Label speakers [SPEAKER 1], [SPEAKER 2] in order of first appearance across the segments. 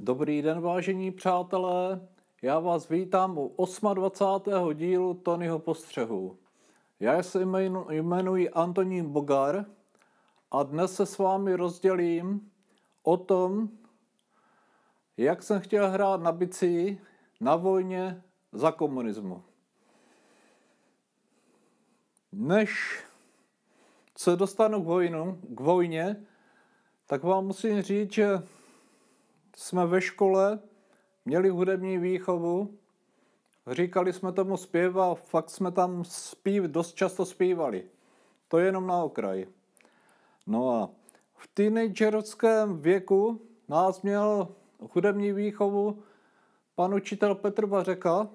[SPEAKER 1] Dobrý den, vážení přátelé. Já vás vítám u 28. dílu Tonyho postřehu. Já se jmenuji Antonín Bogar a dnes se s vámi rozdělím o tom, jak jsem chtěl hrát na bicí na vojně za komunismu. Než se dostanu k, vojnu, k vojně, tak vám musím říct, že jsme ve škole, měli hudební výchovu, říkali jsme tomu zpěv a fakt jsme tam zpív, dost často zpívali. To je jenom na okraji. No a v teenagerovském věku nás měl hudební výchovu pan učitel Petr Vařeka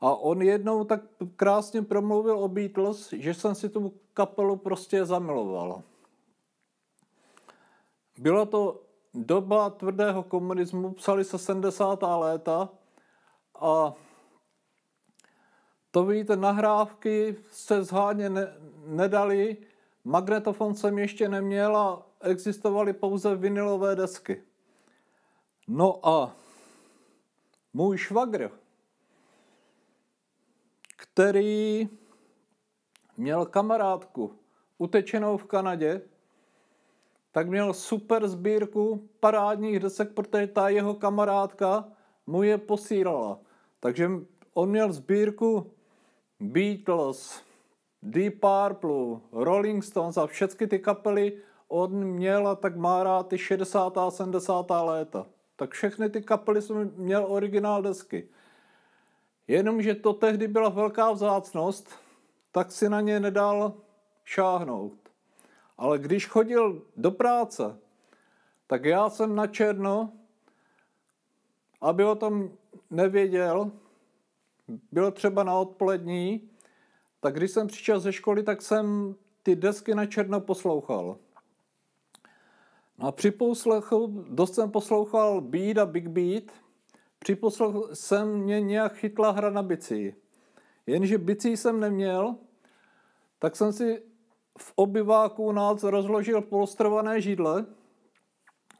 [SPEAKER 1] a on jednou tak krásně promluvil o Beatles, že jsem si tu kapelu prostě zamiloval. Bylo to doba tvrdého komunismu psali se 70. léta a to vidíte, nahrávky se zháně ne, nedali, magnetofon jsem ještě neměl a existovaly pouze vinilové desky. No a můj švagr, který měl kamarádku utečenou v Kanadě, tak měl super sbírku parádních desek, protože ta jeho kamarádka mu je posílala. Takže on měl sbírku Beatles, Deep Purple, Rolling Stones a všechny ty kapely on měl a tak má rád ty 60. a 70. léta. Tak všechny ty kapely jsem měl originál desky. Jenomže to tehdy byla velká vzácnost, tak si na ně nedal šáhnout. Ale když chodil do práce, tak já jsem na černo, aby o tom nevěděl, bylo třeba na odpolední, tak když jsem přišel ze školy, tak jsem ty desky na černo poslouchal. No a při poslechu dost jsem poslouchal Beat a Big Beat. Při poslechu jsem mě nějak chytla hra na bicí. Jenže bicí jsem neměl, tak jsem si v obyváku nás rozložil polstrované židle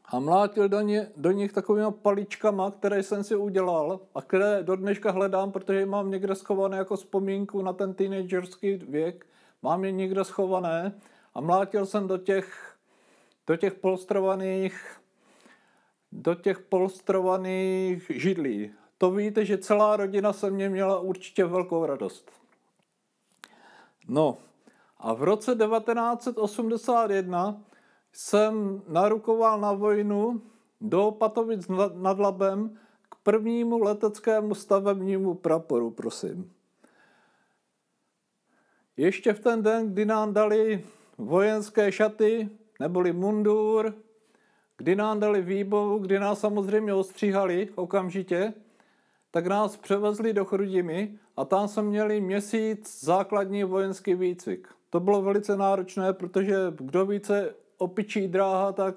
[SPEAKER 1] a mlátil do, ně, do nich takovými paličkama, které jsem si udělal a které do dneška hledám, protože mám někde schované jako vzpomínku na ten teenagerský věk. Mám je někde schované a mlátil jsem do těch, do těch polstrovaných do těch polstrovaných židlí. To víte, že celá rodina se mě měla určitě velkou radost. No, a v roce 1981 jsem narukoval na vojnu do Patovic nad Labem k prvnímu leteckému stavebnímu praporu, prosím. Ještě v ten den, kdy nám dali vojenské šaty, neboli mundur, kdy nám dali výbavu, kdy nás samozřejmě ostříhali okamžitě, tak nás převezli do Chrudimi a tam jsme měli měsíc základní vojenský výcvik to bylo velice náročné, protože kdo více opičí dráha, tak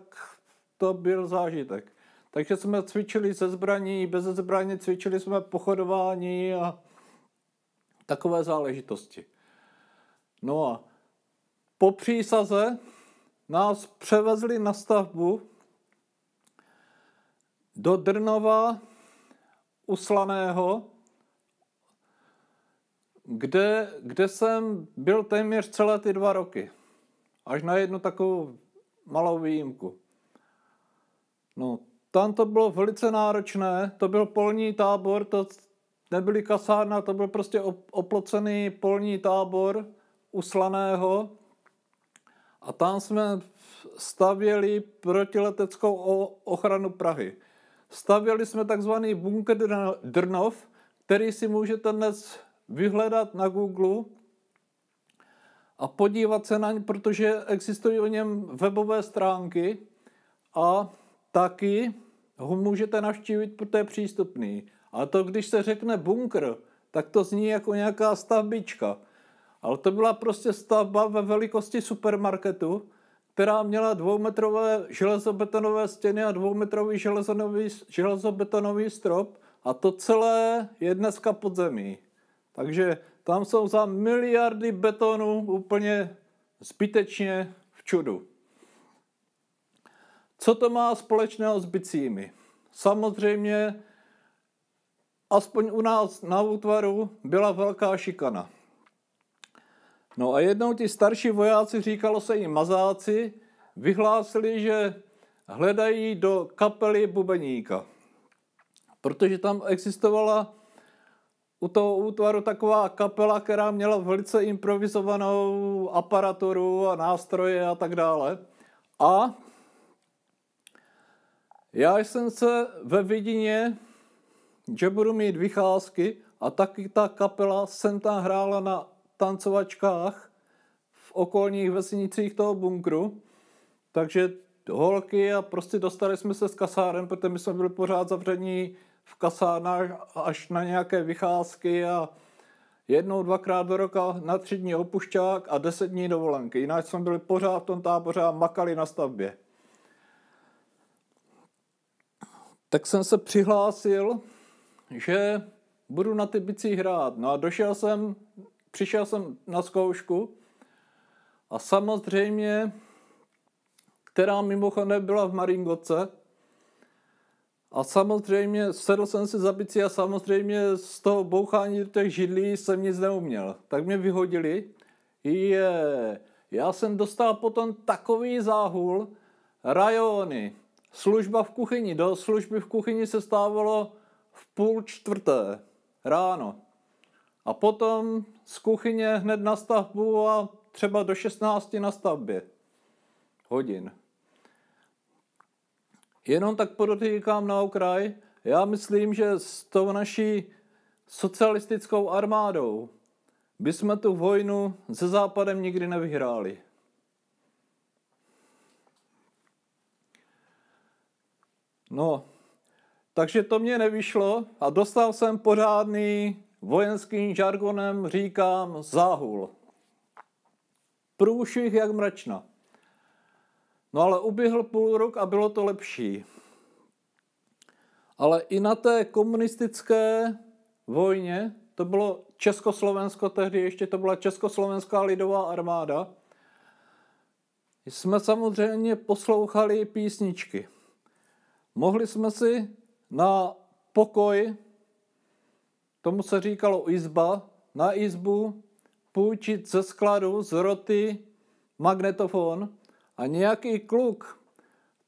[SPEAKER 1] to byl zážitek. Takže jsme cvičili ze zbraní, bez zbraní cvičili jsme pochodování a takové záležitosti. No a po přísaze nás převezli na stavbu do Drnova uslaného, kde, kde jsem byl téměř celé ty dva roky. Až na jednu takovou malou výjimku. No, tam to bylo velice náročné, to byl polní tábor, to nebyly kasárna, to byl prostě oplocený polní tábor uslaného. a tam jsme stavěli protileteckou ochranu Prahy. Stavěli jsme takzvaný bunker Drnov, který si můžete dnes vyhledat na Google a podívat se na ně, protože existují o něm webové stránky a taky ho můžete navštívit, protože je přístupný. A to, když se řekne bunkr, tak to zní jako nějaká stavbička. Ale to byla prostě stavba ve velikosti supermarketu, která měla dvoumetrové železobetonové stěny a dvoumetrový železobetonový strop a to celé je dneska pod zemí. Takže tam jsou za miliardy betonu úplně zbytečně v čudu. Co to má společného s bicími? Samozřejmě, aspoň u nás na útvaru byla velká šikana. No a jednou ti starší vojáci, říkalo se jim mazáci, vyhlásili, že hledají do kapely bubeníka. Protože tam existovala u toho útvaru taková kapela, která měla velice improvizovanou aparaturu a nástroje a tak dále. A já jsem se ve vidině, že budu mít vycházky a taky ta kapela jsem tam hrála na tancovačkách v okolních vesnicích toho bunkru. Takže holky a prostě dostali jsme se s kasárem, protože my jsme byli pořád zavření v kasárnách až na nějaké vycházky a jednou, dvakrát do roka na tři dní opušťák a deset dní dovolenky. Jinak jsme byli pořád v tom táboře a makali na stavbě. Tak jsem se přihlásil, že budu na ty bicí hrát. No a došel jsem, přišel jsem na zkoušku a samozřejmě, která mimochodem byla v Maringotce, a samozřejmě sedl jsem si za a samozřejmě z toho bouchání do těch židlí jsem nic neuměl. Tak mě vyhodili. Je. Já jsem dostal potom takový záhul. Rajony. Služba v kuchyni. Do služby v kuchyni se stávalo v půl čtvrté ráno. A potom z kuchyně hned na stavbu a třeba do 16 na stavbě hodin. Jenom tak podotýkám na okraj, já myslím, že s tou naší socialistickou armádou jsme tu vojnu se Západem nikdy nevyhráli. No, takže to mě nevyšlo a dostal jsem pořádný vojenským žargonem říkám záhul. Průšvih jak mračna. No ale uběhl půl rok a bylo to lepší. Ale i na té komunistické vojně, to bylo Československo, tehdy ještě to byla Československá lidová armáda, jsme samozřejmě poslouchali písničky. Mohli jsme si na pokoj, tomu se říkalo izba, na izbu půjčit ze skladu, z roty, magnetofon – a nějaký kluk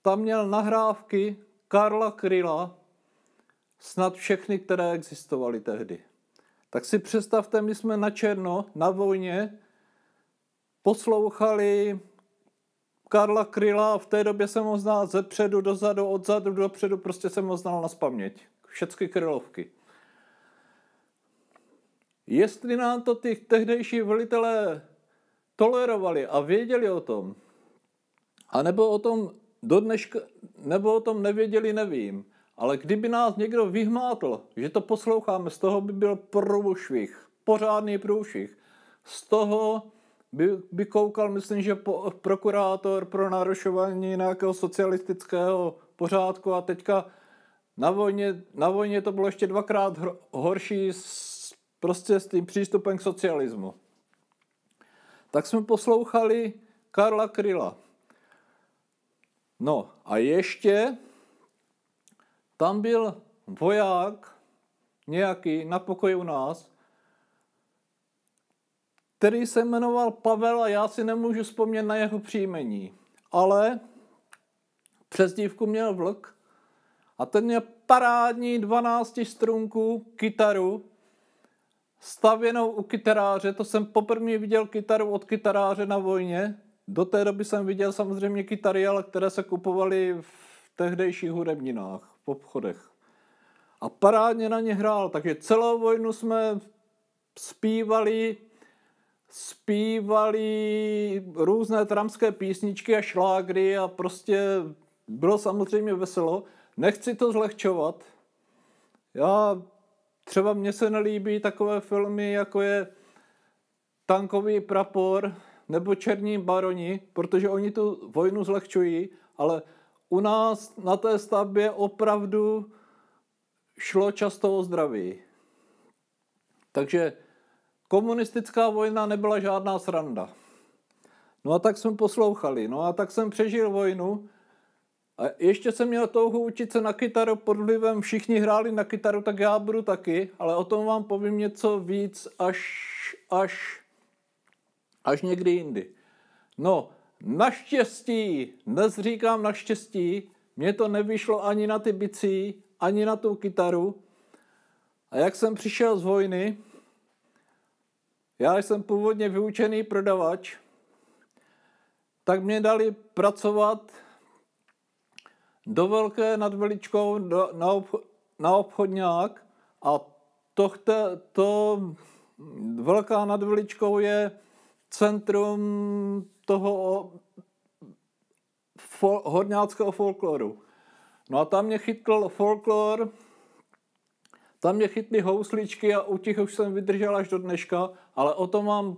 [SPEAKER 1] tam měl nahrávky Karla Kryla, snad všechny, které existovaly tehdy. Tak si představte, my jsme na černo, na vojně, poslouchali Karla Kryla a v té době jsem ho znal ze předu, dozadu, odzadu, dopředu, prostě jsem ho znal na spaměť. Všechny krylovky. Jestli nám to ty tehdejší velitelé tolerovali a věděli o tom, a nebo o tom do dneška, nebo o tom nevěděli, nevím. Ale kdyby nás někdo vyhmátl, že to posloucháme, z toho by byl průšvih, pořádný průšvih. Z toho by, by koukal, myslím, že po, prokurátor pro narušování nějakého socialistického pořádku a teďka na vojně, na vojně to bylo ještě dvakrát horší s, prostě s tím přístupem k socialismu. Tak jsme poslouchali Karla Kryla. No a ještě tam byl voják nějaký na pokoji u nás, který se jmenoval Pavel a já si nemůžu vzpomnět na jeho příjmení. Ale přezdívku měl vlk a ten měl parádní 12 strunku kytaru stavěnou u kytaráře. To jsem poprvé viděl kytaru od kytaráře na vojně do té doby jsem viděl samozřejmě kytary, ale které se kupovaly v tehdejších hudebninách, v obchodech. A parádně na ně hrál, takže celou vojnu jsme zpívali, zpívali různé tramské písničky a šlágry a prostě bylo samozřejmě veselo. Nechci to zlehčovat. Já třeba mně se nelíbí takové filmy, jako je Tankový prapor, nebo černí baroni, protože oni tu vojnu zlehčují, ale u nás na té stavbě opravdu šlo často o zdraví. Takže komunistická vojna nebyla žádná sranda. No a tak jsme poslouchali. No a tak jsem přežil vojnu. A ještě jsem měl touhu učit se na kytaru pod vlivem. Všichni hráli na kytaru, tak já budu taky. Ale o tom vám povím něco víc až, až Až někdy jindy. No, naštěstí, dnes říkám naštěstí, mě to nevyšlo ani na ty bicí, ani na tu kytaru. A jak jsem přišel z vojny, já jsem původně vyučený prodavač, tak mě dali pracovat do velké nad veličkou do, na, obcho, na obchodňák a to, to velká nad veličkou je centrum toho fol- horňáckého folkloru. No a tam mě chytl folklor, tam mě chytly housličky a u těch už jsem vydržel až do dneška, ale o tom mám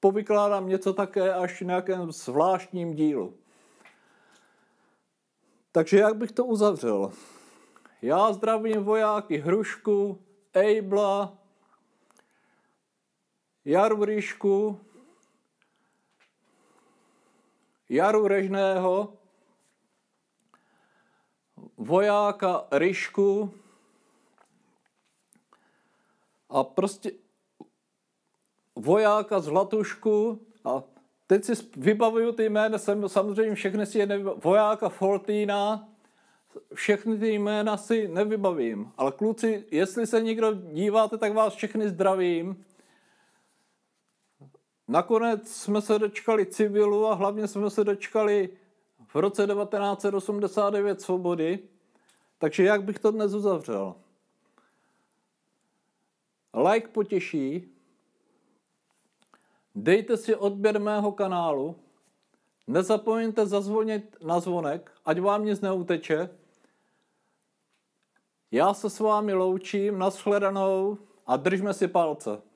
[SPEAKER 1] povykládám něco také až v nějakém zvláštním dílu. Takže jak bych to uzavřel? Já zdravím vojáky Hrušku, Ejbla, Jaru Ryšku, Jaru Režného, vojáka Ryšku a prostě vojáka Zlatušku a teď si vybavuju ty jména, jsem, samozřejmě všechny si je nevybavuju, vojáka fortina. všechny ty jména si nevybavím, ale kluci, jestli se někdo díváte, tak vás všechny zdravím Nakonec jsme se dočkali civilu a hlavně jsme se dočkali v roce 1989 svobody. Takže jak bych to dnes uzavřel? Like potěší, dejte si odběr mého kanálu, nezapomeňte zazvonit na zvonek, ať vám nic neuteče. Já se s vámi loučím, nashledanou a držme si palce.